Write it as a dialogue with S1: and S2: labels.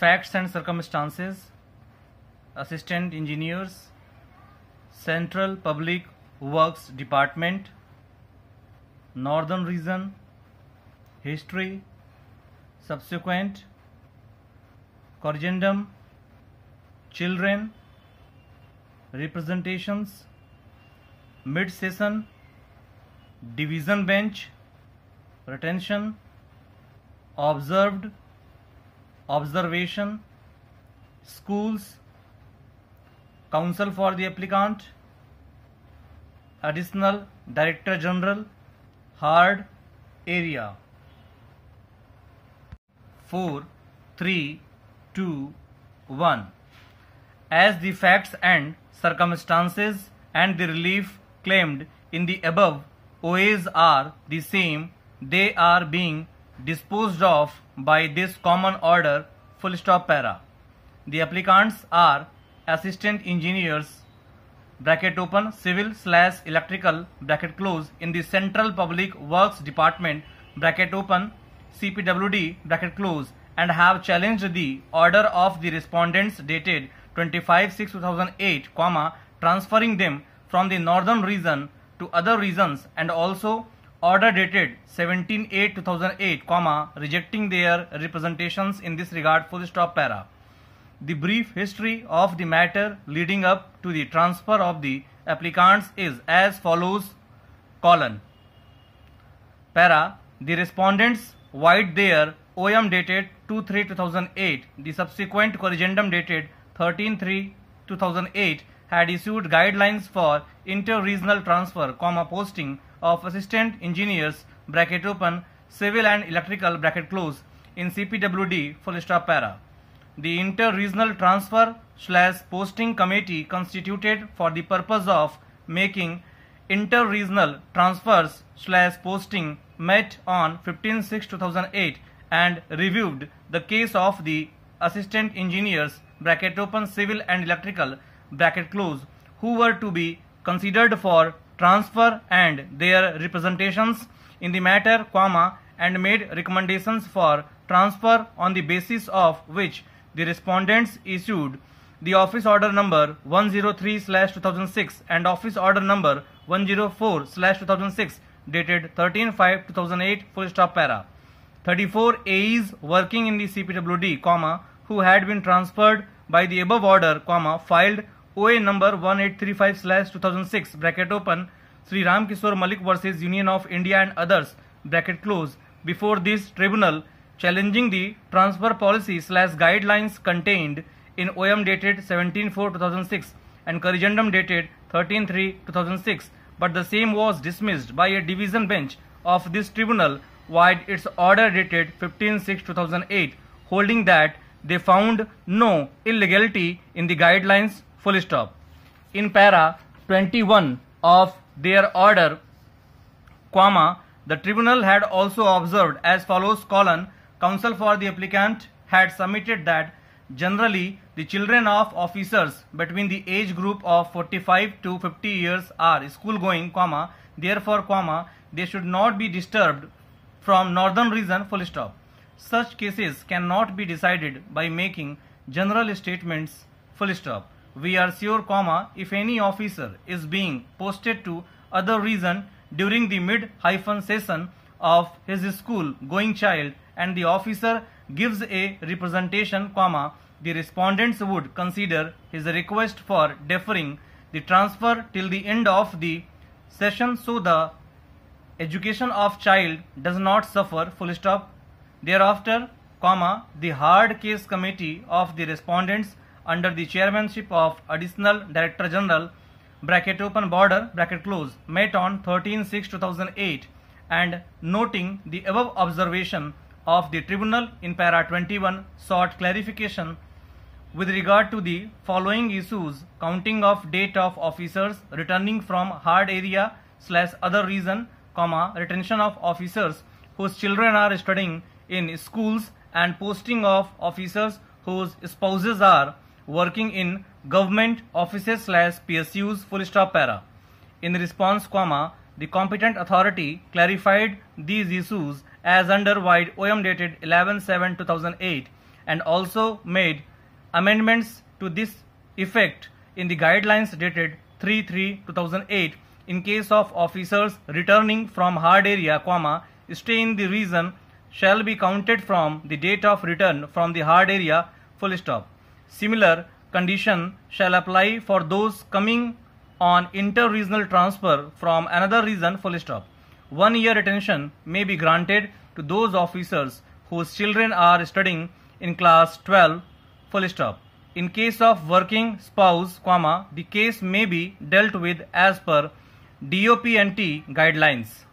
S1: facts and circumstances, assistant engineers, Central Public Works Department, Northern Region, History, Subsequent, Corrigendum, Children, Representations, Mid Session, Division Bench, Retention, Observed, observation, schools, counsel for the applicant, additional director general, hard area. 4, 3, 2, 1. As the facts and circumstances and the relief claimed in the above OAs are the same, they are being disposed of by this common order full stop para. The applicants are assistant engineers bracket open civil slash electrical bracket close in the central public works department bracket open CPWD bracket close and have challenged the order of the respondents dated 25 6 2008 comma transferring them from the northern region to other regions and also order dated 17-8-2008, comma, rejecting their representations in this regard, for the stop para. The brief history of the matter leading up to the transfer of the applicants is as follows, colon. Para, the respondents void their OM dated 2-3-2008, the subsequent corrigendum dated 13-3-2008 had issued guidelines for inter-regional transfer, comma, posting of assistant engineers bracket open civil and electrical bracket close in CPWD full stop para. The inter-regional transfer slash posting committee constituted for the purpose of making inter-regional transfers slash posting met on 15-6-2008 and reviewed the case of the assistant engineers bracket open civil and electrical bracket close who were to be considered for transfer and their representations in the matter, comma, and made recommendations for transfer on the basis of which the respondents issued the office order number 103/2006 and office order number 104/2006 dated 13/5/2008 full stop para 34 AEs working in the CPWD, comma, who had been transferred by the above order, comma, filed OA number 1835 slash 2006 bracket open Sri Ramkishore Malik versus Union of India and others bracket close before this tribunal challenging the transfer policy slash guidelines contained in OM dated 17-4-2006 and corrigendum dated 13-3-2006 but the same was dismissed by a division bench of this tribunal while its order dated 15-6-2008 holding that they found no illegality in the guidelines full stop. In para 21 of their order, comma, the tribunal had also observed as follows colon, counsel for the applicant had submitted that generally the children of officers between the age group of 45 to 50 years are school going, comma, therefore, comma, they should not be disturbed from northern region full stop. Such cases cannot be decided by making general statements full stop we are sure comma if any officer is being posted to other region during the mid hyphen session of his school going child and the officer gives a representation comma the respondents would consider his request for deferring the transfer till the end of the session so the education of child does not suffer full stop thereafter comma the hard case committee of the respondents under the chairmanship of Additional Director General bracket open border bracket close met on 13 6 2008 and noting the above observation of the tribunal in para 21 sought clarification with regard to the following issues counting of date of officers returning from hard area slash other reason comma retention of officers whose children are studying in schools and posting of officers whose spouses are working in government offices slash PSUs full stop para. In response, comma, the competent authority clarified these issues as under wide OM dated 11-7-2008 and also made amendments to this effect in the guidelines dated 3-3-2008 in case of officers returning from hard area, comma, stay in the region shall be counted from the date of return from the hard area, full stop. Similar condition shall apply for those coming on inter-regional transfer from another region full stop. One year retention may be granted to those officers whose children are studying in class 12 full stop. In case of working spouse, comma, the case may be dealt with as per DOPNT guidelines.